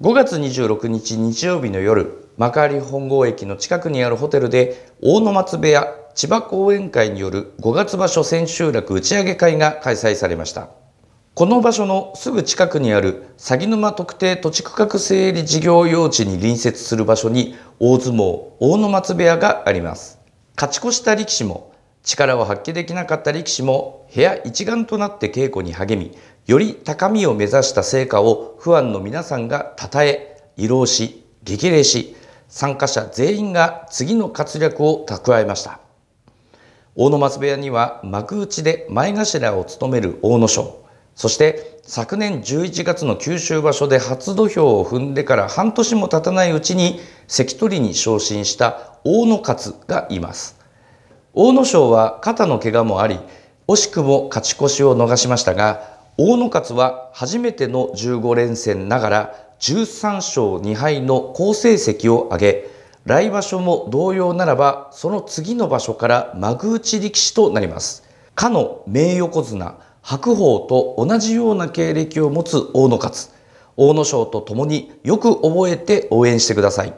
5月26日日曜日の夜、幕張本郷駅の近くにあるホテルで、大野松部屋千葉後援会による5月場所千秋楽打ち上げ会が開催されました。この場所のすぐ近くにある鷺沼特定土地区画整理事業用地に隣接する場所に大相撲大野松部屋があります。勝ち越した力士も力を発揮できなかった力士も部屋一丸となって稽古に励みより高みを目指した成果を不安の皆さんが称え、慰労し、激励し、参加者全員が次の活躍を蓄えました。大野松部屋には幕内で前頭を務める大野賞、そして昨年11月の九州場所で初土俵を踏んでから半年も経たないうちに関取に昇進した大野勝がいます。大野賞は肩の怪我もあり、惜しくも勝ち越しを逃しましたが、大野勝は初めての15連戦ながら13勝2敗の好成績を挙げ来場所も同様ならばその次の場所から幕内力士となりますかの名横綱白鵬と同じような経歴を持つ大野勝大野賞とともによく覚えて応援してください